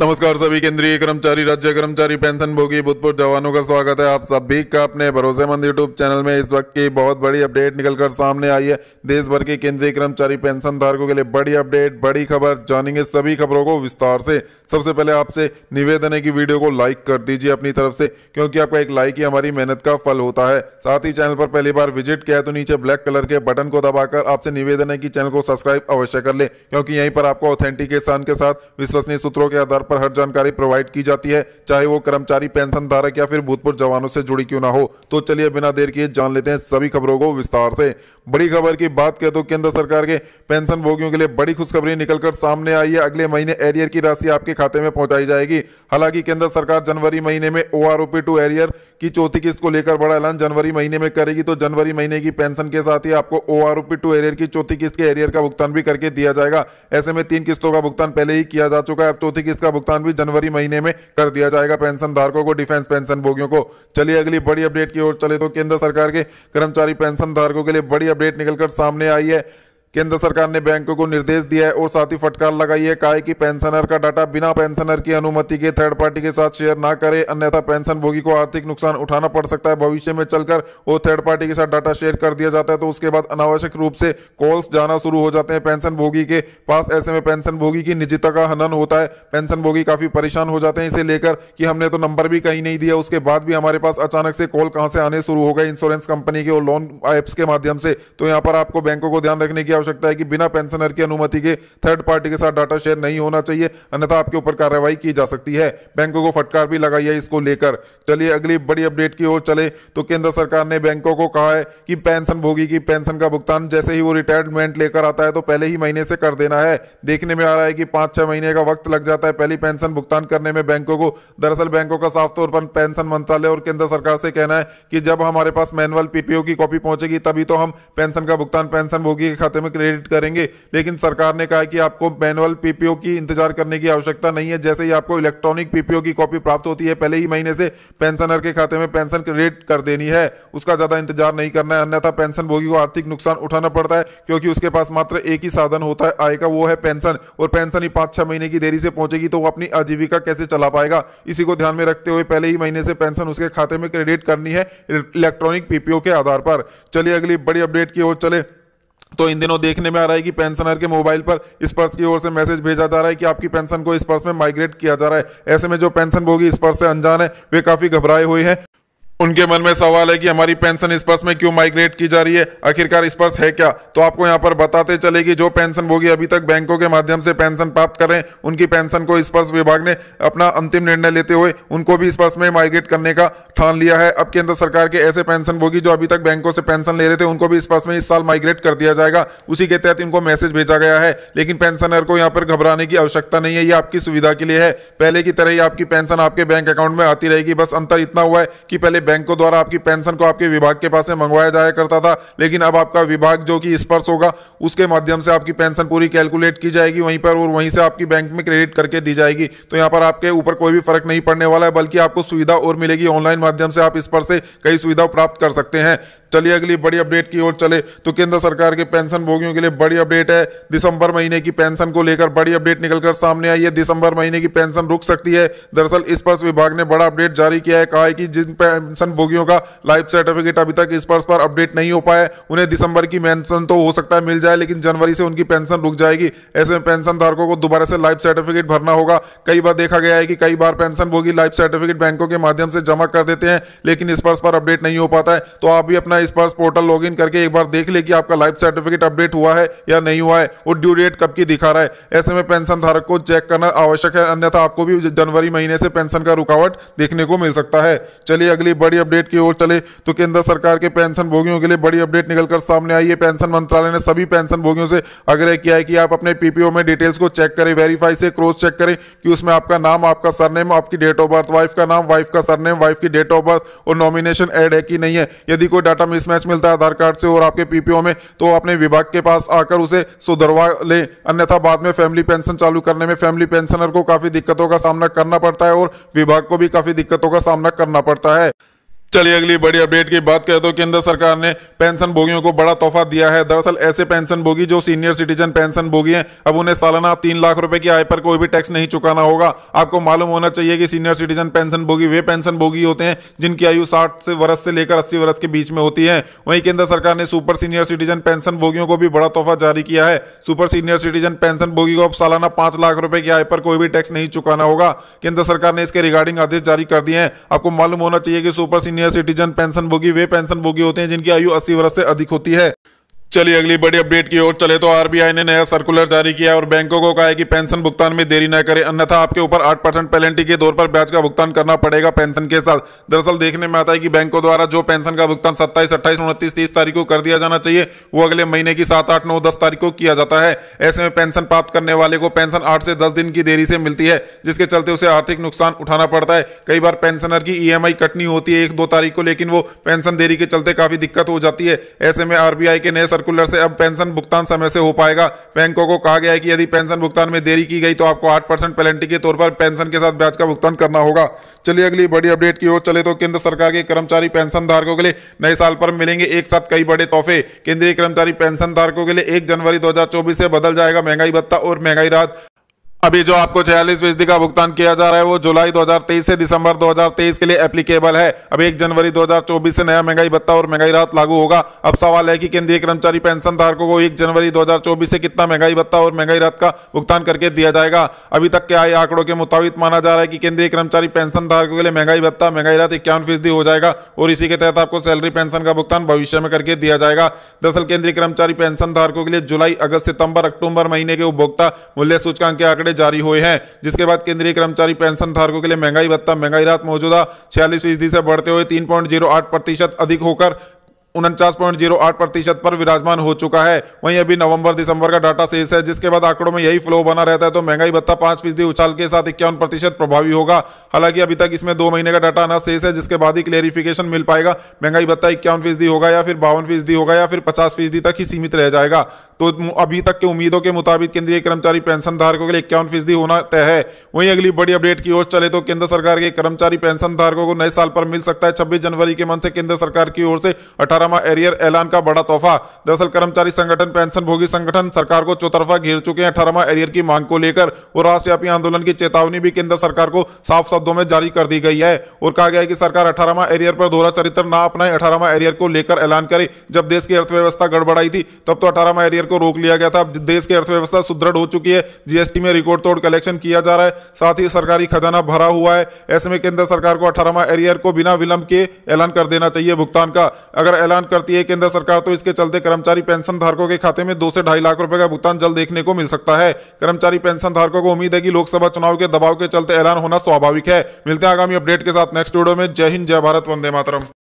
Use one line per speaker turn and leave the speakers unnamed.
नमस्कार सभी केंद्रीय कर्मचारी राज्य कर्मचारी पेंशन भोगी भूतपूर्व जवानों का स्वागत है आप सभी का अपने भरोसेमंद यूट्यूब चैनल में इस वक्त की बहुत बड़ी अपडेट निकलकर सामने आई है देश भर के केंद्रीय कर्मचारी पेंशन धारकों के लिए बड़ी अपडेट बड़ी खबर जानेंगे सभी खबरों को विस्तार से सबसे पहले आपसे निवेदन है कि वीडियो को लाइक कर दीजिए अपनी तरफ से क्योंकि आपका एक लाइक ही हमारी मेहनत का फल होता है साथ ही चैनल पर पहली बार विजिट किया तो नीचे ब्लैक कलर के बटन को दबाकर आपसे निवेदन है कि चैनल को सब्सक्राइब अवश्य कर ले क्योंकि यहीं पर आपको ऑथेंटिकेशन के साथ विश्वसनीय सूत्रों के आधार पर हर जानकारी प्रोवाइड की जाती है चाहे वो कर्मचारी पेंशन धारक या फिर भूतपूर्व जवानों से जुड़ी क्यों ना हो तो चलिए बिना देर किए जान लेते हैं सभी खबरों को विस्तार से बड़ी खबर की बात करें तो केंद्र सरकार के पेंशन भोगियों के लिए बड़ी खुशखबरी निकलकर सामने आई है अगले महीने एरियर की राशि आपके खाते में पहुंचाई जाएगी हालांकि केंद्र सरकार जनवरी महीने में ओ आर टू एरियर की चौथी किस्त को लेकर बड़ा ऐलान जनवरी महीने में करेगी तो जनवरी महीने की पेंशन के साथ ही आपको ओ आर टू एरियर की चौथी किस्त के एरियर का भुगतान भी करके दिया जाएगा ऐसे में तीन किस्तों का भुगतान पहले ही किया जा चुका है अब चौथी किस्त का भुगतान भी जनवरी महीने में कर दिया जाएगा पेंशन धारकों को डिफेंस पेंशन भोगियों को चलिए अगली बड़ी अपडेट की ओर चले तो केंद्र सरकार के कर्मचारी पेंशन धारकों के लिए बड़ी अपडेट निकलकर सामने आई है केंद्र सरकार ने बैंकों को निर्देश दिया है और साथ ही फटकार लगाई है कहा है कि पेंशनर का डाटा बिना पेंशनर की अनुमति के थर्ड पार्टी के साथ शेयर ना करे अन्यथा पेंशन भोगी को आर्थिक नुकसान उठाना पड़ सकता है भविष्य में चलकर वो थर्ड पार्टी के साथ डाटा शेयर कर दिया जाता है तो उसके बाद अनावश्यक रूप से कॉल्स जाना शुरू हो जाते हैं पेंशन भोगी के पास ऐसे में पेंशन भोगी की निजता का हनन होता है पेंशन भोगी काफी परेशान हो जाते हैं इसे लेकर कि हमने तो नंबर भी कहीं नहीं दिया उसके बाद भी हमारे पास अचानक से कॉल कहां से आने शुरू हो गए इंश्योरेंस कंपनी के और लोन एप्स के माध्यम से तो यहाँ पर आपको बैंकों को ध्यान रखने की आवश्यकता सकता है कि बिना पेंशनर की अनुमति के थर्ड पार्टी के साथ डाटा शेयर नहीं होना चाहिए अन्यथा आपके ऊपर कार्रवाई की जा सकती है बैंकों को फटकार भी लगाई है इसको लेकर चलिए अगली बड़ी अपडेट की ओर चले तो केंद्र सरकार ने बैंकों को कहा है कि पेंशन भोगी की पेंशन का भुगतान जैसे ही वो रिटायरमेंट लेकर आता है तो पहले ही महीने से कर देना है देखने में आ रहा है कि पांच छह महीने का वक्त लग जाता है पहली पेंशन भुगतान करने में बैंकों को दरअसल बैंकों का साफ तौर पर पेंशन मंत्रालय और केंद्र सरकार से कहना है कि जब हमारे पास मैनुअल पीपीओ की कॉपी पहुंचेगी तभी तो हम पेंशन का भुगतान पेंशन भोगी के खाते में में क्रेडिट करेंगे लेकिन सरकार ने कहा कि आपको मैनुअल पीपीओ की इंतजार करने की आवश्यकता नहीं है जैसे ही आपको इलेक्ट्रॉनिक पीपीओ की कॉपी प्राप्त होती है पहले ही महीने से पेंशनर के खाते में पेंशन क्रेडिट कर देनी है उसका ज़्यादा इंतजार नहीं करना है अन्यथा पेंशन भोगी को आर्थिक नुकसान उठाना पड़ता है क्योंकि उसके पास मात्र एक ही साधन होता है आय वो है पेंशन और पेंशन ही पांच छह महीने की देरी से पहुंचेगी तो वो अपनी आजीविका कैसे चला पाएगा इसी को ध्यान में रखते हुए पहले ही महीने से पेंशन उसके खाते में क्रेडिट करनी है इलेक्ट्रॉनिक पीपीओ के आधार पर चलिए अगली बड़ी अपडेट की ओर चले तो इन दिनों देखने में आ रहा है कि पेंशनर के मोबाइल पर स्पर्श की ओर से मैसेज भेजा जा रहा है कि आपकी पेंशन को स्पर्श में माइग्रेट किया जा रहा है ऐसे में जो पेंशन भोगी स्पर्श से अनजान है वे काफ़ी घबराए हुए हैं उनके मन में सवाल है कि हमारी पेंशन स्पर्श में क्यों माइग्रेट की जा रही है आखिरकार स्पर्श है क्या तो आपको यहाँ पर बताते चले कि जो पेंशन भोगी अभी तक बैंकों के माध्यम से पेंशन प्राप्त कर रहे हैं उनकी पेंशन को स्पर्श विभाग ने अपना अंतिम निर्णय लेते हुए उनको भी स्पर्श में माइग्रेट करने का ठान लिया है अब केंद्र सरकार के ऐसे पेंशन भोगी जो अभी तक बैंकों से पेंशन ले रहे थे उनको भी स्पर्श में इस साल माइग्रेट कर दिया जाएगा उसी के तहत इनको मैसेज भेजा गया है लेकिन पेंशनर को यहाँ पर घबराने की आवश्यकता नहीं है ये आपकी सुविधा के लिए है पहले की तरह ही आपकी पेंशन आपके बैंक अकाउंट में आती रहेगी बस अंतर इतना हुआ है कि पहले बैंकों द्वारा आपकी पेंशन को आपके विभाग के पास से मंगवाया जाया करता था लेकिन अब आपका विभाग जो कि स्पर्श होगा उसके माध्यम से आपकी पेंशन पूरी कैलकुलेट की जाएगी वहीं पर और वहीं से आपकी बैंक में क्रेडिट करके दी जाएगी तो यहाँ पर आपके ऊपर कोई भी फर्क नहीं पड़ने वाला है बल्कि आपको सुविधा और मिलेगी ऑनलाइन माध्यम से आप इस पर से कई सुविधा प्राप्त कर सकते हैं चलिए अगली बड़ी अपडेट की ओर चले तो केंद्र सरकार के पेंशन भोगियों के लिए बड़ी अपडेट है दिसंबर महीने की पेंशन को लेकर बड़ी अपडेट निकलकर सामने आई है दिसंबर महीने की पेंशन रुक सकती है दरअसल स्पर्श विभाग ने बड़ा अपडेट जारी किया है कहा है कि जिन पेंशन भोगियों का लाइफ सर्टिफिकेट अभी तक स्पर्श पर अपडेट नहीं हो पाया उन्हें दिसंबर की पेंशन तो हो सकता है मिल जाए लेकिन जनवरी से उनकी पेंशन रुक जाएगी ऐसे में पेंशन धारकों को दोबारा से लाइफ सर्टिफिकेट भरना होगा कई बार देखा गया है कि कई बार पेंशन भोगी लाइफ सर्टिफिकेट बैंकों के माध्यम से जमा कर देते हैं लेकिन स्पर्श पर अपडेट नहीं हो पाता है तो आप भी अपना अपना स्पर्श पोर्टल लॉगिन करके एक बार देख ले कि आपका लाइफ सर्टिफिकेट अपडेट हुआ है या नहीं हुआ है और ड्यू डेट कब की दिखा रहा है ऐसे में पेंशन धारक को चेक करना आवश्यक है अन्यथा आपको भी जनवरी महीने से पेंशन का रुकावट देखने को मिल सकता है चलिए अगली बड़ी अपडेट की ओर चले तो केंद्र सरकार के पेंशन भोगियों के लिए बड़ी अपडेट निकलकर सामने आई है पेंशन मंत्रालय ने सभी पेंशन भोगियों से आग्रह किया है कि आप अपने पीपीओ में डिटेल्स को चेक करें वेरीफाई से क्रॉस चेक करें कि उसमें आपका नाम आपका सरनेम आपकी डेट ऑफ बर्थ वाइफ का नाम वाइफ का सरनेम वाइफ की डेट ऑफ बर्थ और नॉमिनेशन एड है कि नहीं है यदि कोई डाटा मिसमैच मिलता है आधार कार्ड से और आपके पीपीओ में तो अपने विभाग के पास आकर उसे सुधरवा ले अन्यथा बाद में फैमिली पेंशन चालू करने में फैमिली पेंशनर को काफी दिक्कतों का सामना करना पड़ता है और विभाग को भी काफी दिक्कतों का सामना करना पड़ता है चलिए अगली बड़ी अपडेट की बात करें तो केंद्र सरकार ने पेंशन भोगियों को बड़ा तोहफा दिया है दरअसल ऐसे पेंशन भोगी जो सीनियर सिटीजन पेंशन भोगी हैं अब उन्हें सालाना तीन लाख रुपए की आय पर कोई भी टैक्स नहीं चुकाना होगा आपको मालूम होना चाहिए कि सीनियर सिटीजन पेंशन भोगी वे पेंशन भोगी होते हैं जिनकी आयु साठ से वर्ष से लेकर अस्सी वर्ष के बीच में होती है वहीं केंद्र सरकार ने सुपर सीनियर सिटीजन पेंशन भोगियों को भी बड़ा तोहफा जारी किया है सुपर सीनियर सिटीजन पेंशन भोगी को अब सालाना पांच लाख रुपए की आय पर कोई भी टैक्स नहीं चुकाना होगा केंद्र सरकार ने इसके रिगार्डिंग आदेश जारी कर दिए हैं आपको मालूम होना चाहिए कि super senior senior citizen pension भोगी वे पेंशन भोगी होते हैं जिनकी आयु अस्सी वर्ष से अधिक होती है चलिए अगली बड़ी अपडेट की ओर चले तो आरबीआई ने नया सर्कुलर जारी किया और बैंकों को कहा है कि पेंशन भुगतान में देरी न करें अन्यथा आपके ऊपर 8 परसेंट पेनल्टी के दौर पर ब्याज का भुगतान करना पड़ेगा पेंशन के साथ दरअसल देखने में आता है कि बैंकों द्वारा जो पेंशन का भुगतान 27, अट्ठाईस उनतीस तीस तारीख को कर दिया जाना चाहिए वो अगले महीने की सात आठ नौ दस तारीख को किया जाता है ऐसे में पेंशन प्राप्त करने वाले को पेंशन आठ से दस दिन की देरी से मिलती है जिसके चलते उसे आर्थिक नुकसान उठाना पड़ता है कई बार पेंशनर की ई e कटनी होती है एक दो तारीख को लेकिन वो पेंशन देरी के चलते काफी दिक्कत हो जाती है ऐसे में आरबीआई के नए सर्कुलर से अब पेंशन भुगतान समय से हो पाएगा बैंकों को कहा गया है कि यदि पेंशन भुगतान में देरी की गई तो आपको आठ परसेंट पेलेंटी के तौर पर पेंशन के साथ ब्याज का भुगतान करना होगा चलिए अगली बड़ी अपडेट की ओर चले तो केंद्र सरकार के कर्मचारी पेंशन धारकों के लिए नए साल पर मिलेंगे एक साथ कई बड़े तोहफे केंद्रीय कर्मचारी पेंशन धारकों के लिए एक जनवरी दो से बदल जाएगा महंगाई भत्ता और महंगाई राहत अभी जो आपको छियालीस फीसदी का भुगतान किया जा रहा है वो जुलाई 2023 से दिसंबर 2023 के लिए एप्लीकेबल है अब एक जनवरी 2024 से नया महंगाई भत्ता और महंगाई राहत लागू होगा अब सवाल है कि केंद्रीय कर्मचारी पेंशन धारकों को एक जनवरी 2024 से कितना महंगाई भत्ता और महंगाई राहत का भुगतान करके दिया जाएगा अभी तक के आए आंकड़ों के मुताबिक माना जा रहा है कि केंद्रीय कर्मचारी पेंशन धारकों के लिए महंगाई भत्ता महंगाई राहत इक्यावन फीसदी हो जाएगा और इसी के तहत आपको सैलरी पेंशन का भुगतान भविष्य में करके दिया जाएगा दरअसल केंद्रीय कर्मचारी पेंशन धारकों के लिए जुलाई अगस्त सितंबर अक्टूबर महीने के उपभोक्ता मूल्य सूचकांक के आंकड़े आंकड़े जारी हुए हैं जिसके बाद केंद्रीय कर्मचारी पेंशन धारकों के लिए महंगाई भत्ता महंगाई रात मौजूदा छियालीस फीसदी से बढ़ते हुए तीन पॉइंट जीरो आठ प्रतिशत अधिक होकर उनचास पॉइंट जीरो आठ प्रतिशत पर विराजमान हो चुका है वहीं अभी नवंबर दिसंबर का डाटा शेष है जिसके बाद आंकड़ों में यही फ्लो बना रहता है तो महंगाई भत्ता पांच फीसदी उछाल के साथ इक्यावन प्रतिशत प्रभावी होगा हालांकि अभी तक इसमें दो महीने का डाटा आना शेष है जिसके बाद ही क्लेरिफिकेशन मिल पाएगा महंगाई भत्ता इक्यावन फीसदी होगा या फिर बावन फीसदी होगा या फिर पचास फीसदी तक ही सीमित रह जाएगा तो अभी तक की उम्मीदों के मुताबिक केंद्रीय कर्मचारी पेंशन धारकों के लिए इक्यावन फीसदी होना तय है वहीं अगली बड़ी अपडेट की ओर चले तो केंद्र सरकार के कर्मचारी पेंशन धारकों को नए साल पर मिल सकता है छब्बीस जनवरी के मन से केंद्र सरकार की ओर से अठारह अठारहवा एरियर ऐलान का बड़ा तोहफा दरअसल कर्मचारी संगठन पेंशन भोगी संगठन सरकार को चौतरफा घेर चुके हैं अठारहवा एरियर की मांग को लेकर और राष्ट्रव्यापी आंदोलन की चेतावनी भी केंद्र सरकार को साफ शब्दों में जारी कर दी गई है और कहा गया है कि सरकार अठारहवा एरियर पर दोहरा चरित्र न अपनाए अठारहवा एरियर को लेकर ऐलान करे जब देश की अर्थव्यवस्था गड़बड़ाई थी तब तो अठारहवा एरियर को रोक लिया गया था अब देश की अर्थव्यवस्था सुदृढ़ हो चुकी है जीएसटी में रिकॉर्ड तोड़ कलेक्शन किया जा रहा है साथ ही सरकारी खजाना भरा हुआ है ऐसे में केंद्र सरकार को अठारहवा एरियर को बिना विलंब के ऐलान कर देना चाहिए भुगतान का अगर ऐलान करती है केंद्र सरकार तो इसके चलते कर्मचारी पेंशन धारकों के खाते में दो से ढाई लाख रुपए का भुगतान जल्द देखने को मिल सकता है कर्मचारी पेंशन धारकों को उम्मीद है कि लोकसभा चुनाव के दबाव के चलते ऐलान होना स्वाभाविक है मिलते हैं आगामी अपडेट के साथ नेक्स्ट वीडियो में जय हिंद जय भारत वंदे मातरम